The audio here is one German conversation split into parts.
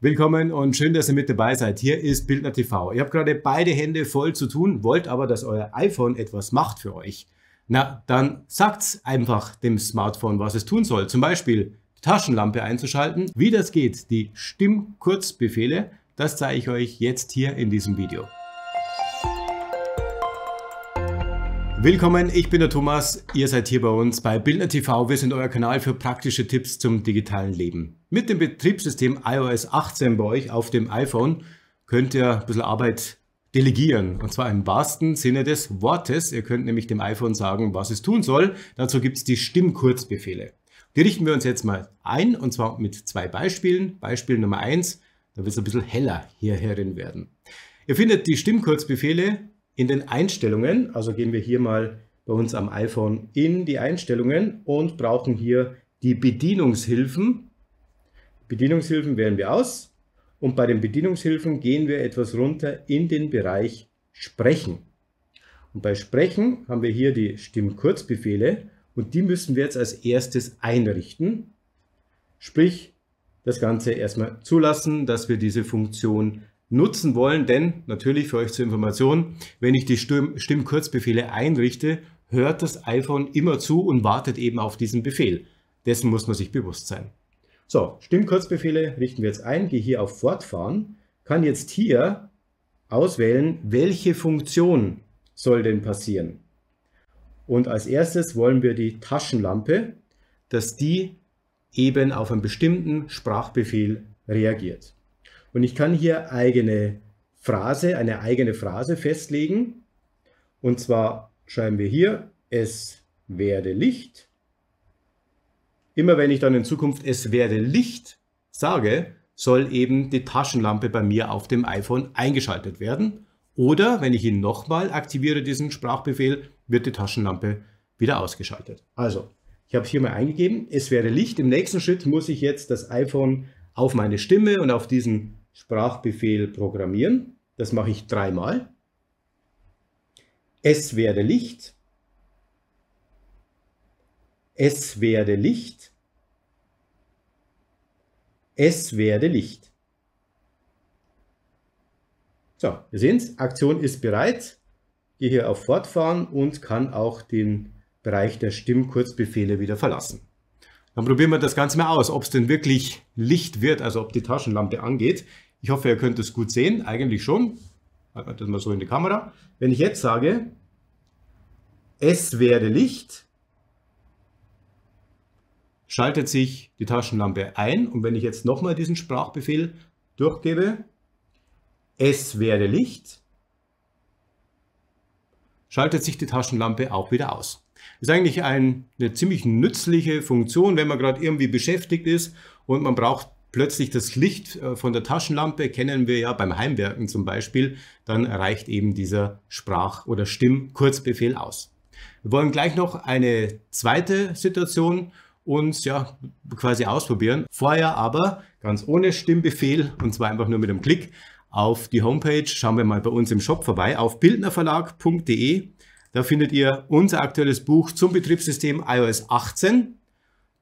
Willkommen und schön, dass ihr mit dabei seid. Hier ist Bildner TV. Ihr habt gerade beide Hände voll zu tun, wollt aber, dass euer iPhone etwas macht für euch. Na, dann sagt's einfach dem Smartphone, was es tun soll. Zum Beispiel die Taschenlampe einzuschalten. Wie das geht, die Stimmkurzbefehle, das zeige ich euch jetzt hier in diesem Video. Willkommen, ich bin der Thomas, ihr seid hier bei uns bei Bildner TV. Wir sind euer Kanal für praktische Tipps zum digitalen Leben. Mit dem Betriebssystem iOS 18 bei euch auf dem iPhone könnt ihr ein bisschen Arbeit delegieren. Und zwar im wahrsten Sinne des Wortes. Ihr könnt nämlich dem iPhone sagen, was es tun soll. Dazu gibt es die Stimmkurzbefehle. Die richten wir uns jetzt mal ein und zwar mit zwei Beispielen. Beispiel Nummer eins, da wird es ein bisschen heller hierherin werden. Ihr findet die Stimmkurzbefehle in den Einstellungen, also gehen wir hier mal bei uns am iPhone in die Einstellungen und brauchen hier die Bedienungshilfen. Bedienungshilfen wählen wir aus und bei den Bedienungshilfen gehen wir etwas runter in den Bereich Sprechen. Und bei Sprechen haben wir hier die Stimmkurzbefehle und die müssen wir jetzt als erstes einrichten. Sprich, das Ganze erstmal zulassen, dass wir diese Funktion nutzen wollen, denn natürlich für euch zur Information, wenn ich die Stimmkurzbefehle einrichte, hört das iPhone immer zu und wartet eben auf diesen Befehl. Dessen muss man sich bewusst sein. So, Stimmkurzbefehle richten wir jetzt ein, gehe hier auf Fortfahren, kann jetzt hier auswählen, welche Funktion soll denn passieren. Und als erstes wollen wir die Taschenlampe, dass die eben auf einen bestimmten Sprachbefehl reagiert. Und ich kann hier eigene Phrase, eine eigene Phrase festlegen. Und zwar schreiben wir hier, es werde Licht. Immer wenn ich dann in Zukunft es werde Licht sage, soll eben die Taschenlampe bei mir auf dem iPhone eingeschaltet werden. Oder wenn ich ihn nochmal aktiviere, diesen Sprachbefehl, wird die Taschenlampe wieder ausgeschaltet. Also, ich habe es hier mal eingegeben, es werde Licht. Im nächsten Schritt muss ich jetzt das iPhone auf meine Stimme und auf diesen Sprachbefehl programmieren. Das mache ich dreimal. Es werde Licht. Es werde Licht. Es werde Licht. So, wir sehen es. Aktion ist bereit. Gehe hier auf Fortfahren und kann auch den Bereich der Stimmkurzbefehle wieder verlassen. Dann probieren wir das Ganze mal aus, ob es denn wirklich Licht wird, also ob die Taschenlampe angeht. Ich hoffe, ihr könnt es gut sehen. Eigentlich schon. Halt das mal so in die Kamera. Wenn ich jetzt sage, es werde Licht, schaltet sich die Taschenlampe ein. Und wenn ich jetzt nochmal diesen Sprachbefehl durchgebe, es werde Licht, schaltet sich die Taschenlampe auch wieder aus. Ist eigentlich ein, eine ziemlich nützliche Funktion, wenn man gerade irgendwie beschäftigt ist und man braucht plötzlich das Licht äh, von der Taschenlampe, kennen wir ja beim Heimwerken zum Beispiel, dann reicht eben dieser Sprach- oder Stimmkurzbefehl aus. Wir wollen gleich noch eine zweite Situation uns ja quasi ausprobieren. Vorher aber ganz ohne Stimmbefehl und zwar einfach nur mit einem Klick auf die Homepage. Schauen wir mal bei uns im Shop vorbei auf bildnerverlag.de. Da findet ihr unser aktuelles Buch zum Betriebssystem iOS 18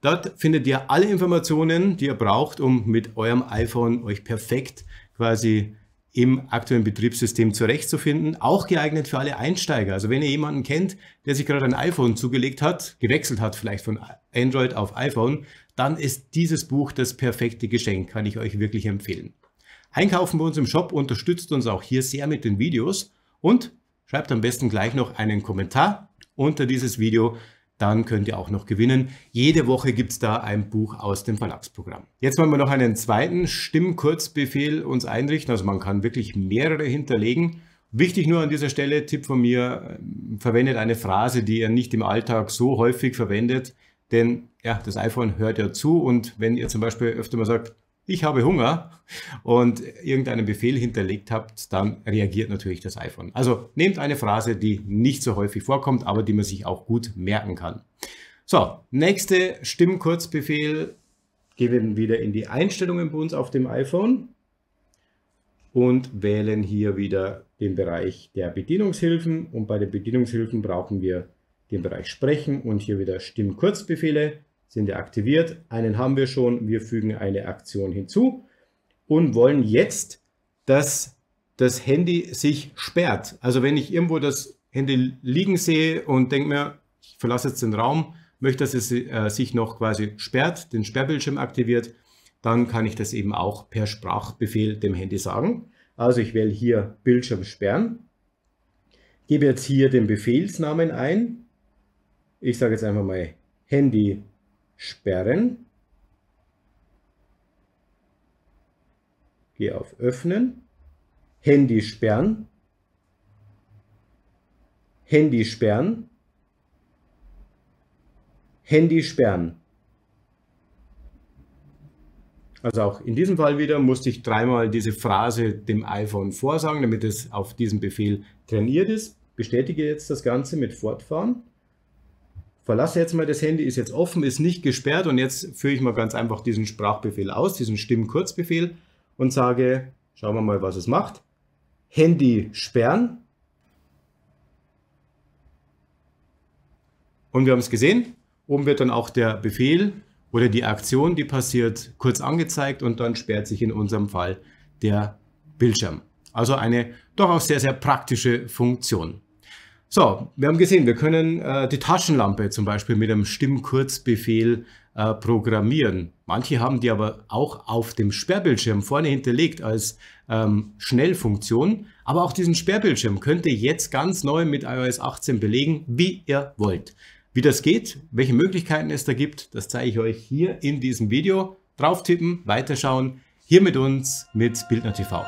Dort findet ihr alle Informationen, die ihr braucht, um mit eurem iPhone euch perfekt quasi im aktuellen Betriebssystem zurechtzufinden. Auch geeignet für alle Einsteiger. Also wenn ihr jemanden kennt, der sich gerade ein iPhone zugelegt hat, gewechselt hat vielleicht von Android auf iPhone, dann ist dieses Buch das perfekte Geschenk, kann ich euch wirklich empfehlen. Einkaufen bei uns im Shop unterstützt uns auch hier sehr mit den Videos und schreibt am besten gleich noch einen Kommentar unter dieses Video, dann könnt ihr auch noch gewinnen. Jede Woche gibt es da ein Buch aus dem Verlagsprogramm. Jetzt wollen wir noch einen zweiten Stimmkurzbefehl uns einrichten. Also man kann wirklich mehrere hinterlegen. Wichtig nur an dieser Stelle, Tipp von mir, ähm, verwendet eine Phrase, die ihr nicht im Alltag so häufig verwendet, denn ja, das iPhone hört ja zu und wenn ihr zum Beispiel öfter mal sagt, ich habe Hunger und irgendeinen Befehl hinterlegt habt, dann reagiert natürlich das iPhone. Also nehmt eine Phrase, die nicht so häufig vorkommt, aber die man sich auch gut merken kann. So, nächste Stimmkurzbefehl. Gehen wir wieder in die Einstellungen bei uns auf dem iPhone und wählen hier wieder den Bereich der Bedienungshilfen. Und bei den Bedienungshilfen brauchen wir den Bereich Sprechen und hier wieder Stimmkurzbefehle sind ja aktiviert. Einen haben wir schon. Wir fügen eine Aktion hinzu und wollen jetzt, dass das Handy sich sperrt. Also wenn ich irgendwo das Handy liegen sehe und denke mir, ich verlasse jetzt den Raum, möchte, dass es äh, sich noch quasi sperrt, den Sperrbildschirm aktiviert, dann kann ich das eben auch per Sprachbefehl dem Handy sagen. Also ich wähle hier Bildschirm sperren, gebe jetzt hier den Befehlsnamen ein. Ich sage jetzt einfach mal Handy Sperren. Gehe auf Öffnen. Handy sperren. Handy sperren. Handy sperren. Also auch in diesem Fall wieder musste ich dreimal diese Phrase dem iPhone vorsagen, damit es auf diesem Befehl trainiert ist. Bestätige jetzt das Ganze mit Fortfahren verlasse jetzt mal das Handy, ist jetzt offen, ist nicht gesperrt und jetzt führe ich mal ganz einfach diesen Sprachbefehl aus, diesen Stimmkurzbefehl und sage, schauen wir mal, was es macht. Handy sperren. Und wir haben es gesehen, oben wird dann auch der Befehl oder die Aktion, die passiert, kurz angezeigt und dann sperrt sich in unserem Fall der Bildschirm. Also eine doch auch sehr, sehr praktische Funktion. So, wir haben gesehen, wir können äh, die Taschenlampe zum Beispiel mit einem Stimmkurzbefehl äh, programmieren. Manche haben die aber auch auf dem Sperrbildschirm vorne hinterlegt als ähm, Schnellfunktion. Aber auch diesen Sperrbildschirm könnt ihr jetzt ganz neu mit iOS 18 belegen, wie ihr wollt. Wie das geht, welche Möglichkeiten es da gibt, das zeige ich euch hier in diesem Video. Drauf tippen, weiterschauen, hier mit uns mit Bildner TV.